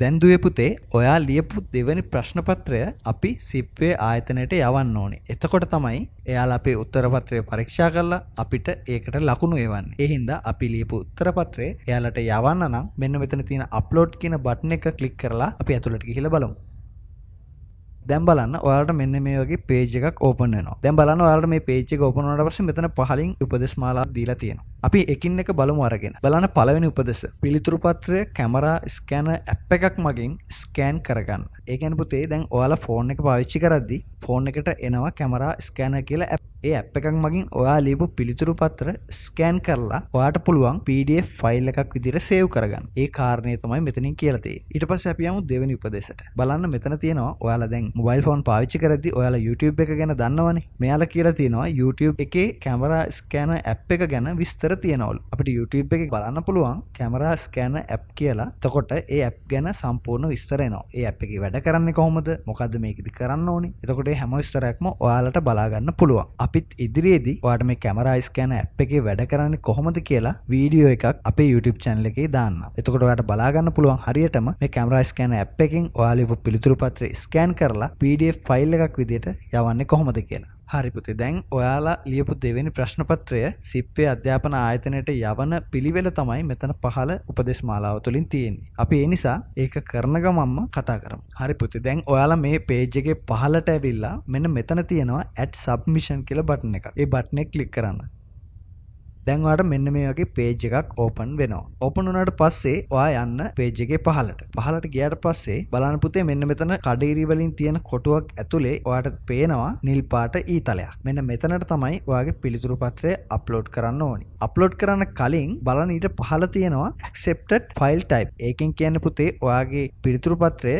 දැන්දුව පුතේ ඔයා ලියපු දෙවැනි ප්‍රශ්නපත්‍රය අපි සිප්වේ ආයතනයට යවන්න ඕනේ. එතකොට තමයි එයාලා අපේ උත්තරපත්‍රය පරීක්ෂා කරලා අපිට ඒකට ලකුණු එවන්නේ. ඒ හින්දා අපි ලියපු උත්තරපත්‍රය එයාලට යවන්න නම් මෙන්න මෙතන තියෙන අප්ලෝඩ් කියන බටන් එක ක්ලික් කරලා අපි ඇතුළට ගිහිල්ලා බලමු. දැම් බලන්න ඔයාලට මෙන්න මේ වගේ පේජ් එකක් ඕපන් වෙනවා. දැන් බලන්න ඔයාලට මේ පේජ් එක ඕපන් වුණාට පස්සේ මෙතන පහලින් උපදෙස් මාලාවක් දීලා තියෙනවා. අපි එකින් එක බලමු අරගෙන. බලන්න පළවෙනි උපදෙස පිළිතුරු පත්‍රය කැමරා ස්කෑනර් ඇප් එකක් මගින් ස්කෑන් කරගන්න. ඒ කියන්නේ පුතේ දැන් ඔයාලා ෆෝන් එක පාවිච්චි කරද්දී ෆෝන් එකට එනවා කැමරා ස්කෑනර් කියලා ඇප් ඒ ඇප් එකක් මගින් ඔයා ලිපු පිළිතුරු පත්‍ර ස්කෑන් කරලා ඔයාට පුළුවන් පඩ ෆයිල් එකක් විදිර සේව් කරගන්න ඒ කාරණය තමයි මෙතනින් කියලතේ ඊට පස් අපියම දෙවනි උපදෙසට බලන්න මෙතන තියෙනවා ඔයාල දැන් මොබයිල් ෆෝන් පාවිච්චි කරදි ඔයාලා YouTube එක ගැන දන්නවනේ මෙයාල කියලා තියෙනවා YouTube එකේ කැමරා ස්කෑන ඇප් එක ගැන විස්තර තියෙනවල් අපට YouTube එක බලන්න පුළුවන් කැමරා ස්කෑන ඇප් කියලා තකොට ඒ ඇප් ගැන සම්පූර්ණ විස්තරයනවා ඒ ඇප් එක වැඩ කරන්න කොහොමද මොකද මේකද කරන්න ඕනි එතකොට හැම විස්තරයක්ම ඔයාලට බලාගන්න පුළුවන් අපිත් ඉදිරියේදී වාට මේ කැමරයිස් කෑන ඇප් එකේ වැඩ කරන්නේ කොහොමද කියලා වීඩියෝ එකක් අපේ YouTube channel එකේ දාන්න. එතකොට ඔයාට බලාගන්න පුළුවන් හරියටම මේ කැමරයිස් කෑන ඇප් එකෙන් ඔයාලා පිළිතුරු පත්‍රය ස්කෑන් කරලා PDF ෆයිල් එකක් විදිහට යවන්නේ කොහොමද කියලා. හරිපුති දැන් ඔයාලා ලියපු දෙවෙනි ප්‍රශ්නපත්‍රය සිප්පේ අධ්‍යාපන ආයතනයට යවන පිළිවෙල තමයි මෙතන පහළ උපදෙස් මාලාව තුළින් තියෙන්නේ. අපි ඒ නිසා ඒක කරන ගමන්ම කතා කරමු. හරිපුති දැන් ඔයාලා මේ පේජ් එකේ පහළට ඇවිල්ලා මෙන්න මෙතන තියෙනවා ඇඩ් සබ්මිෂන් කියලා බටන් එකක්. ඒ බටන් එක ක්ලික් කරන්න. දැන්වාට මෙන්න මේ වගේ පේජ් එකක් ඕපන් වෙනවා. ඕපන් වුණාට පස්සේ ඔයා යන්න පේජ් එකේ පහලට. පහලට ගියාට පස්සේ බලන්න පුතේ මෙන්න මෙතන කඩේරි වලින් තියෙන කොටුවක් ඇතුලේ ඔයාට පේනවා නිල් පාට ඊතලයක්. මෙන්න මෙතනට තමයි ඔයාගේ පිළිතුරු පත්‍රය අප්ලෝඩ් කරන්න ඕනි. අප්ලෝඩ් කරන්න කලින් බලන්න ඊට පහල තියෙනවා accepted file type. ඒකෙන් කියන්නේ පුතේ ඔයාගේ පිළිතුරු පත්‍රය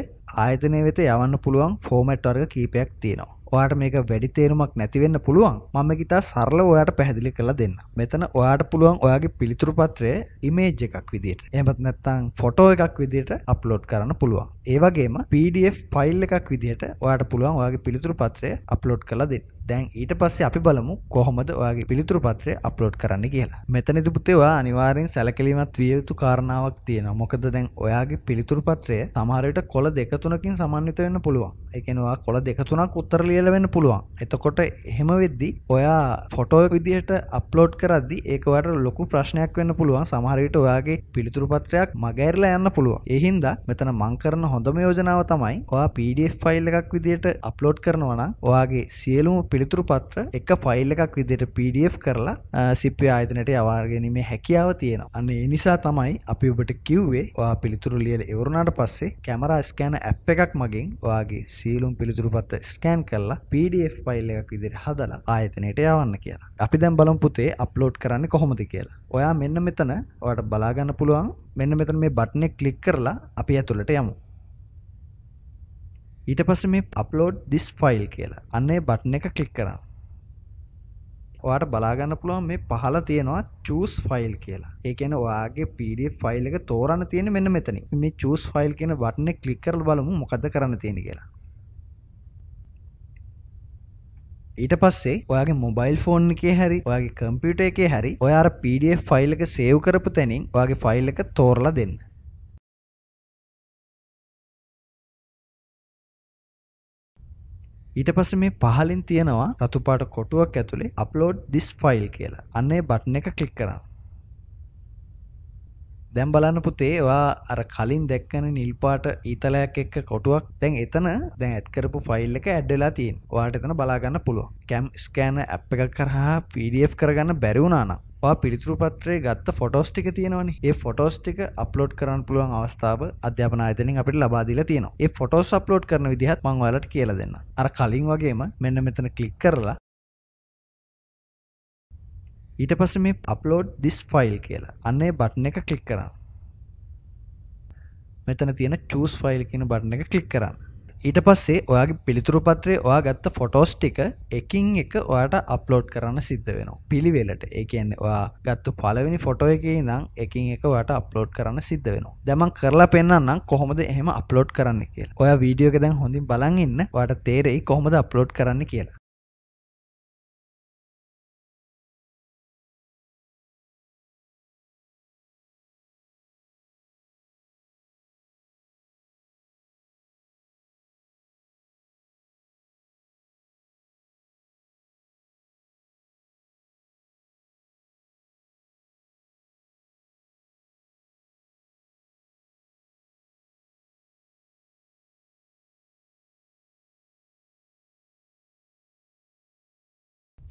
ආයතනය වෙත යවන්න පුළුවන් ෆෝමැට් වර්ග කීපයක් තියෙනවා. ඔයාට මේක වැඩි තේරුමක් නැතිවෙන්න පුළුවන් මම ගිතා සරල ඔයාට පැහැදිලි කළ දෙන්න මෙතන ඔයාට පුළුවන් ඔයාගේ පිළිතුරු පත්‍රය ඉමේජ් එකක් විදිට එමත් නැත්තං ෆොටෝ එකක් විදිට අප්ලෝඩ් කරන්න පුළුවන් ඒවගේම PDF ෆයිල් එකක් විදිහට ඔයාට පුළුවන් ඔයාගේ පිළිතුරු පත්‍රය අප්ලෝඩ් කළ දෙන්න දැන් ඊට පස්සේ අපි බලමු කොහොමද ඔයාගේ පිළිතුරු පත්‍රය අප්ලෝඩ් කරන්න කියලා. මෙතනදී පුතේ ඔයා අනිවාර්යෙන් සැලකිලිමත් විය යුතු කාරණාවක් තියෙනවා. මොකද දැන් ඔයාගේ පිළිතුරු පත්‍රය සමහර විට කොළ දෙක තුනකින් සමන්විත වෙන්න පුළුවන්. ඒ කියන්නේ ඔයා කොළ දෙක තුනක් උත්තර ලියලා වෙන්න පුළුවන්. එතකොට එහෙම වෙද්දී ඔයා ෆොටෝ විදිහට අප්ලෝඩ් කරද්දී ඒක ඔයාට ලොකු ප්‍රශ්නයක් වෙන්න පුළුවන්. සමහර විට ඔයාගේ පිළිතුරු පත්‍රයක් මගහැරලා යන්න පුළුවන්. ඒ හින්දා මෙතන මං කරන හොඳම යෝජනාව තමයි ඔයා PDF ෆයිල් එකක් විදිහට අප්ලෝඩ් කරනවා නම් ඔයාගේ සියලුම පිළිතුරු පත්‍ර එක ෆයිල් එකක් විදිට PDF කරලා සිප්පේ ආයතනයට යවාර්ගැනීමේ හැකියාව තියෙන අන්න ඒ නිසා තමයි අපි ඔබට කිව්වේ ඔයා පිළිතුරු ලියල එවරුණාට පස්සේ කැමරා ස්කෑන ඇප් එකක් මගින් ඔයාගේ සීලුම් පිළිතුරු පත්‍ර ස්කෑන් කරලා PDF ෆයිල් එකක් විදිට හදලා ආයතනයට යවන්න කියලා අපි දැන් බලමු පුතේ අප්ලෝඩ් කරන්නේ කොහොමද කියලා ඔයා මෙන්න මෙතන ඔයාට බලාගන්න පුළුවන් මෙන්න මෙතන මේ බට්නේ ක්ලික් කරලා අපි ඇතුළට යමු ඊට පස්ස මේ අප්ලෝඩ් ඩිස් ෆයිල් කියලා අන්නේ බට්න එක කලික් කරන්න වාට බලාගන්න පුළුවන් මේ පහල තියෙනවා චස් ෆයිල් කියලා ඒකන වාගේ පිඩ ෆයිල් එක තෝරන්න තියෙන මෙන්න මෙතන මේ චස් ෆයිල් කියෙන බටන කලිකරල් බලමු මොකද කරන්න තියෙන කියලා ඊට පස්සේ ඔයාගේ මොබයිල් ෆෝන් එකේ හැරි ඔයාගේ කම්පියුට එකේ හැරි ඔයාර පඩ ෆයිල් එක සේව් කරපු තැනින් ඔයාගේ ෆයිල් එක තෝරලා දෙන්න ඊට පස්ස මේ පහලින් තියෙනවා රතුපාට කොටුවක් ඇතුළේ අප්ලෝඩ් ඩිස් ෆයිල් කියලා අන්නේ බට්න එක කලික් කරන්න දැම් බලන්න පුතේවා අර කලින් දැක්කන නිල්පාට ඊතලයක් එක්ක කොටුවක් තැන් එතන දැන් ඇත්කරපු ෆයිල් එක ඇඩ්ඩලා තියෙන් වාට එතන බලාගන්න පුළුව කැම් ස්කෑන ඇ් එකක් කරහා පඩF කරගන්න බැරිවුණනා ඔයා පිළිතුරු පත්‍රයේ ගත්ත ෆොටෝස් ටික තියෙනවනේ. ඒ ෆොටෝස් ටික අප්ලෝඩ් කරන්න පුළුවන් අවස්ථාව අධ්‍යාපන ආයතනයෙන් අපිට ලබා දීලා තියෙනවා. ඒ ෆොටෝස් අප්ලෝඩ් කරන විදිහත් මම ඔයාලට කියලා දෙන්නම්. අර කලින් වගේම මෙන්න මෙතන ක්ලික් කරලා ඊට පස්සේ මේ අප්ලෝඩ් this file කියලා. අන්න ඒ බටන් එක ක්ලික් කරන්න. මෙතන තියෙන choose file කියන බටන් එක ක්ලික් කරන්න. ඊට පස්සේ ඔයාගේ පිළිතුරු පත්‍රේ ඔයා ගත්ත ෆොටෝස් ටික එකින් එක ඔයාට අප්ලෝඩ් කරන්න සිද්ධ වෙනවා පිළිවෙලට ඒ කියන්නේ ඔයා ගත්ත පළවෙනි ෆොටෝ එකේ නම් එකින් එක ඔයාට අප්ලෝඩ් කරන්න සිද්ධ වෙනවා දැමන් කරලා පෙන්න්නම් කොහොමද එහෙම අප්ලෝඩ් කරන්න කියලා ඔයා වීඩියෝ එක දැන් හොඳින් බලන් ඉන්න ඔයාට තේරෙයි කොහොමද අප්ලෝඩ් කරන්න කියලා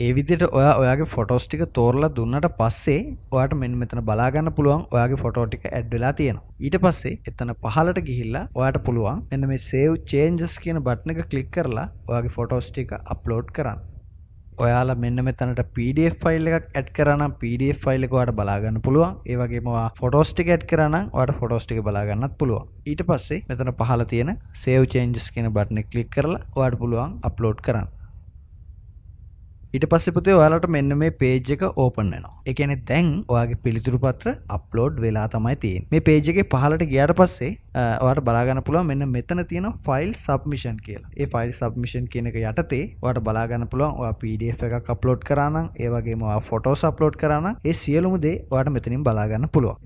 ඒ විදිහට ඔයා ඔයාගේ ෆොටෝස් ටික තෝරලා දුන්නට පස්සේ ඔයාට මෙන්න මෙතන බලාගන්න පුළුවන් ඔයාගේ ෆොටෝ ටික ඇඩ් වෙලා තියෙනවා. ඊට පස්සේ එතන පහලට ගිහිල්ලා ඔයාට පුළුවන් මෙන්න මේ save changes කියන බටන් එක ක්ලික් කරලා ඔයාගේ ෆොටෝස් ටික අප්ලෝඩ් කරන්න. ඔයාලා මෙන්න මෙතනට PDF ෆයිල් එකක් ඇඩ් කරා නම් PDF ෆයිල් එක ඔයාට බලාගන්න පුළුවන්. ඒ වගේම ඔයා ෆොටෝස් ටික ඇඩ් කරා නම් ඔයාට ෆොටෝස් ටික බලාගන්නත් පුළුවන්. ඊට පස්සේ මෙතන පහල තියෙන save changes කියන බටන් එක ක්ලික් කරලා ඔයාට පුළුවන් අප්ලෝඩ් කරන්න. ඉට පස්සපතේ ඔයාලට මෙන්න මේ පේජ් එක ඕපන්නවා එකන දැන් ඔයාගේ පිළිතුරු පත්‍ර අප්ලෝඩ් වෙලා තමයි තියෙන් මේ පේජගේ පහලට ගියට පස්සේ වට බලාගන්න පුළුව මෙන්න මෙතන තියෙන ෆයිල් සබ්මිෂන් කියලා ඒ ෆයිල් සබ්මිෂන් කියන එක යටතේ වට බලාගන්න පුළුවන් ඔයා පඩF එක අප්ලෝඩ් කරන්න ඒවගේම ෆොටෝ සප්ලෝඩ් කරන්න ඒ සියලුමුදේ වාට මෙතනින් බලාගන්න පුළුව